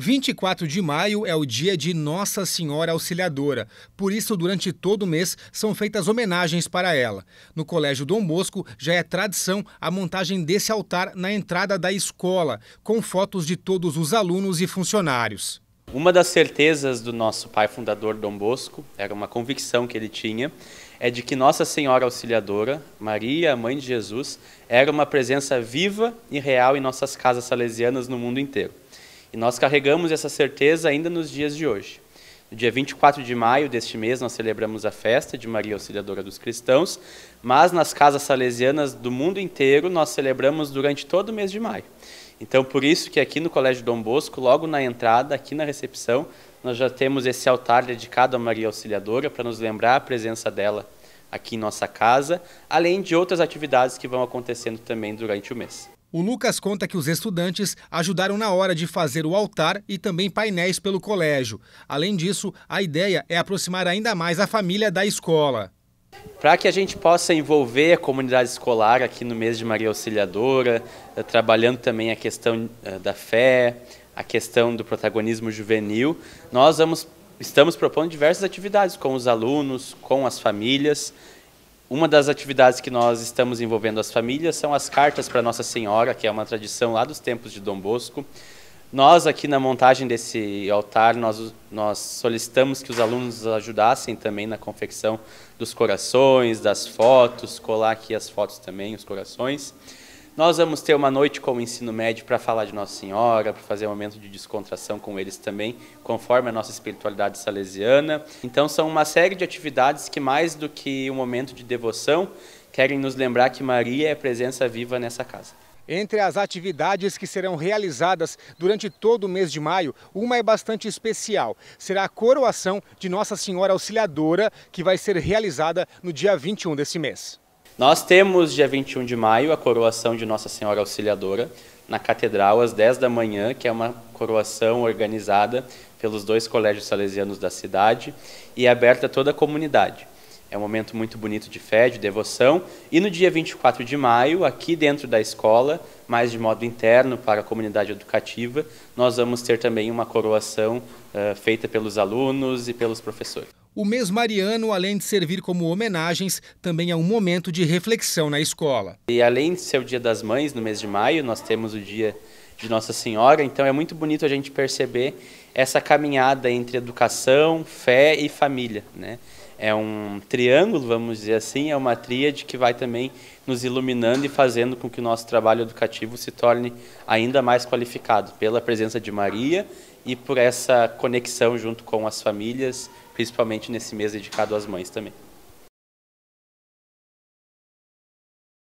24 de maio é o dia de Nossa Senhora Auxiliadora, por isso, durante todo o mês são feitas homenagens para ela. No Colégio Dom Bosco já é tradição a montagem desse altar na entrada da escola, com fotos de todos os alunos e funcionários. Uma das certezas do nosso pai fundador Dom Bosco, era uma convicção que ele tinha, é de que Nossa Senhora Auxiliadora, Maria, Mãe de Jesus, era uma presença viva e real em nossas casas salesianas no mundo inteiro. E nós carregamos essa certeza ainda nos dias de hoje. No dia 24 de maio deste mês, nós celebramos a festa de Maria Auxiliadora dos Cristãos, mas nas casas salesianas do mundo inteiro nós celebramos durante todo o mês de maio. Então, por isso que aqui no Colégio Dom Bosco, logo na entrada, aqui na recepção, nós já temos esse altar dedicado a Maria Auxiliadora para nos lembrar a presença dela aqui em nossa casa, além de outras atividades que vão acontecendo também durante o mês. O Lucas conta que os estudantes ajudaram na hora de fazer o altar e também painéis pelo colégio. Além disso, a ideia é aproximar ainda mais a família da escola. Para que a gente possa envolver a comunidade escolar aqui no mês de Maria Auxiliadora, eh, trabalhando também a questão eh, da fé, a questão do protagonismo juvenil, nós vamos, estamos propondo diversas atividades com os alunos, com as famílias, uma das atividades que nós estamos envolvendo as famílias são as cartas para Nossa Senhora, que é uma tradição lá dos tempos de Dom Bosco. Nós, aqui na montagem desse altar, nós, nós solicitamos que os alunos ajudassem também na confecção dos corações, das fotos, colar aqui as fotos também, os corações. Nós vamos ter uma noite com o ensino médio para falar de Nossa Senhora, para fazer um momento de descontração com eles também, conforme a nossa espiritualidade salesiana. Então, são uma série de atividades que, mais do que um momento de devoção, querem nos lembrar que Maria é presença viva nessa casa. Entre as atividades que serão realizadas durante todo o mês de maio, uma é bastante especial. Será a coroação de Nossa Senhora Auxiliadora, que vai ser realizada no dia 21 desse mês. Nós temos, dia 21 de maio, a coroação de Nossa Senhora Auxiliadora na Catedral, às 10 da manhã, que é uma coroação organizada pelos dois colégios salesianos da cidade e é aberta a toda a comunidade. É um momento muito bonito de fé, de devoção. E no dia 24 de maio, aqui dentro da escola, mais de modo interno para a comunidade educativa, nós vamos ter também uma coroação uh, feita pelos alunos e pelos professores. O mês mariano, além de servir como homenagens, também é um momento de reflexão na escola. E além de ser o Dia das Mães, no mês de maio, nós temos o Dia de Nossa Senhora, então é muito bonito a gente perceber essa caminhada entre educação, fé e família, né? é um triângulo, vamos dizer assim, é uma tríade que vai também nos iluminando e fazendo com que o nosso trabalho educativo se torne ainda mais qualificado pela presença de Maria e por essa conexão junto com as famílias, principalmente nesse mês dedicado às mães também.